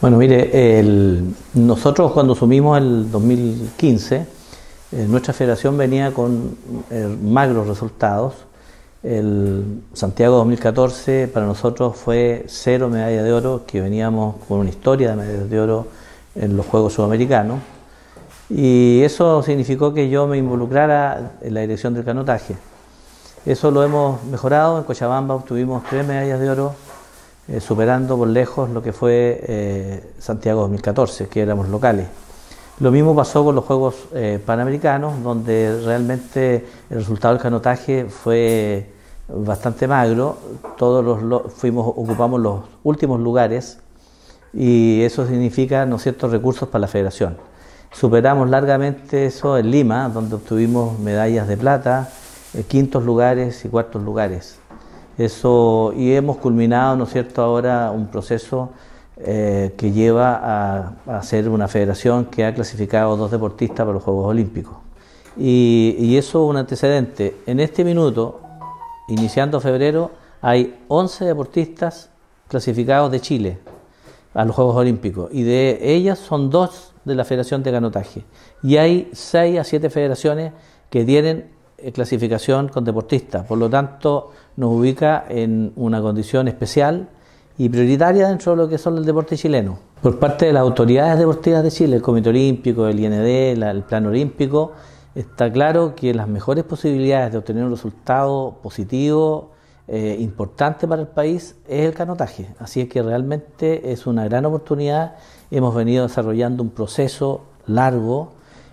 Bueno, mire, nosotros cuando asumimos el 2015, eh, nuestra federación venía con eh, magros resultados. El Santiago 2014 para nosotros fue cero medallas de oro, que veníamos con una historia de medallas de oro en los Juegos Sudamericanos. Y eso significó que yo me involucrara en la dirección del canotaje. Eso lo hemos mejorado. En Cochabamba obtuvimos tres medallas de oro eh, superando por lejos lo que fue eh, Santiago 2014, que éramos locales. Lo mismo pasó con los Juegos eh, Panamericanos, donde realmente el resultado del canotaje fue bastante magro. Todos los, fuimos, ocupamos los últimos lugares y eso significa no ciertos recursos para la federación. Superamos largamente eso en Lima, donde obtuvimos medallas de plata, quintos lugares y cuartos lugares. Eso, y hemos culminado, ¿no es cierto?, ahora un proceso eh, que lleva a, a, ser una federación que ha clasificado dos deportistas para los Juegos Olímpicos. Y, eso un antecedente. En este minuto, iniciando febrero, hay 11 deportistas clasificados de Chile a los Juegos Olímpicos y de ellas son dos de la Federación de Canotaje. Y hay 6 a 7 federaciones que tienen eh, clasificación con deportistas, por lo tanto nos ubica en una condición especial y prioritaria dentro de lo que son el deporte chileno. Por parte de las autoridades deportivas de Chile, el Comité Olímpico, el IND, el Plan Olímpico, está claro que las mejores posibilidades de obtener un resultado positivo, eh, importante para el país, es el canotaje. Así es que realmente es una gran oportunidad. Hemos venido desarrollando un proceso largo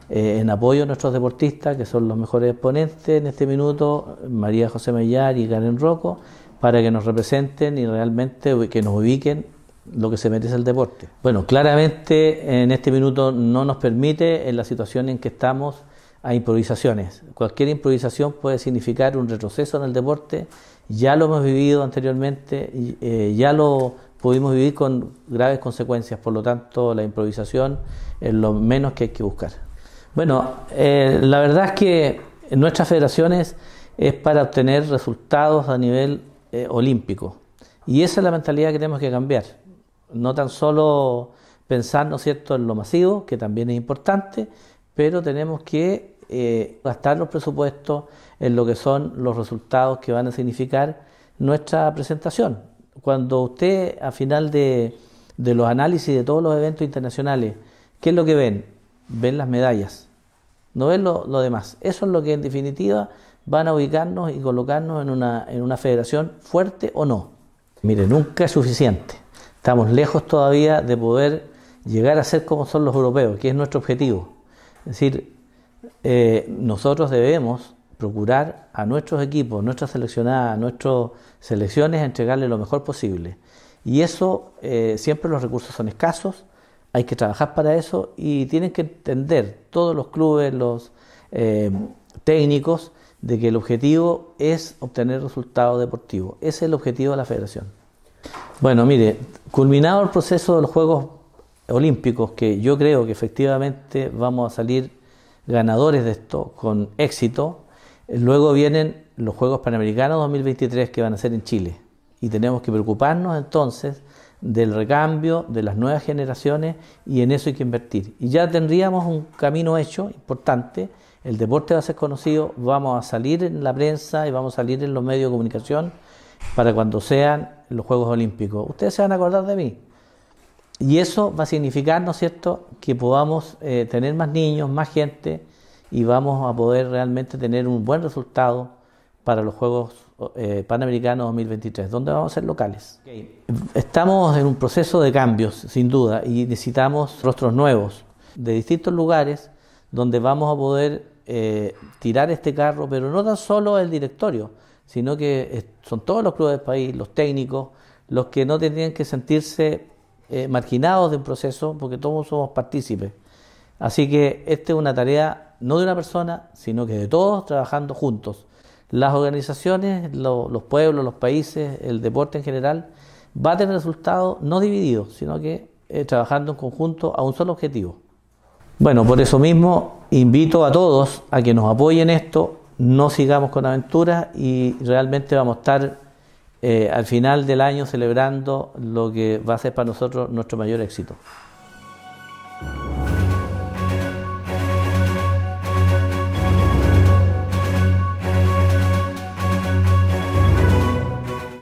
eh, en apoyo a nuestros deportistas, que son los mejores exponentes en este minuto, María José Mellar y Karen Roco, para que nos representen y realmente que nos ubiquen lo que se merece el deporte. Bueno, claramente en este minuto no nos permite, en la situación en que estamos, a improvisaciones. Cualquier improvisación puede significar un retroceso en el deporte. Ya lo hemos vivido anteriormente, eh, ya lo pudimos vivir con graves consecuencias. Por lo tanto, la improvisación es lo menos que hay que buscar. Bueno, eh, la verdad es que nuestras federaciones es para obtener resultados a nivel eh, olímpico. Y esa es la mentalidad que tenemos que cambiar. No tan solo pensar, ¿no cierto?, en lo masivo, que también es importante, pero tenemos que eh, gastar los presupuestos en lo que son los resultados que van a significar nuestra presentación. Cuando usted, a final de, de los análisis de todos los eventos internacionales, ¿qué es lo que ven? Ven las medallas no es lo, demás. Eso es lo que en definitiva van a ubicarnos y colocarnos en una, en una federación fuerte o no. Mire, nunca es suficiente. Estamos lejos todavía de poder llegar a ser como son los europeos, que es nuestro objetivo. Es decir, eh, nosotros debemos procurar a nuestros equipos, nuestras seleccionadas, a nuestras selecciones, entregarle lo mejor posible. Y eso, eh, siempre los recursos son escasos, hay que trabajar para eso y tienen que entender todos los clubes, los eh, técnicos, de que el objetivo es obtener resultados deportivos. Ese es el objetivo de la federación. Bueno, mire, culminado el proceso de los Juegos Olímpicos, que yo creo que efectivamente vamos a salir ganadores de esto con éxito, eh, luego vienen los Juegos Panamericanos 2023 que van a ser en Chile. Y tenemos que preocuparnos entonces del recambio de las nuevas generaciones y en eso hay que invertir. Y ya tendríamos un camino hecho importante, el deporte va a ser conocido, vamos a salir en la prensa y vamos a salir en los medios de comunicación para cuando sean los Juegos Olímpicos. Ustedes se van a acordar de mí. Y eso va a significar, ¿no es cierto?, que podamos eh, tener más niños, más gente y vamos a poder realmente tener un buen resultado para los Juegos eh, Panamericano 2023, donde vamos a ser locales. Estamos en un proceso de cambios, sin duda, y necesitamos rostros nuevos de distintos lugares donde vamos a poder eh, tirar este carro, pero no tan solo el directorio, sino que eh, son todos los clubes del país, los técnicos, los que no tendrían que sentirse marginados de un proceso, porque todos somos partícipes. Así que esta es una tarea no de una persona, sino que de todos trabajando juntos las organizaciones, los pueblos, los países, el deporte en general, va a tener resultados no divididos, sino que eh, trabajando en conjunto a un solo objetivo. Bueno, por eso mismo invito a todos a que nos apoyen esto, no sigamos con aventuras y realmente vamos a estar eh, al final del año celebrando lo que va a ser para nosotros nuestro mayor éxito.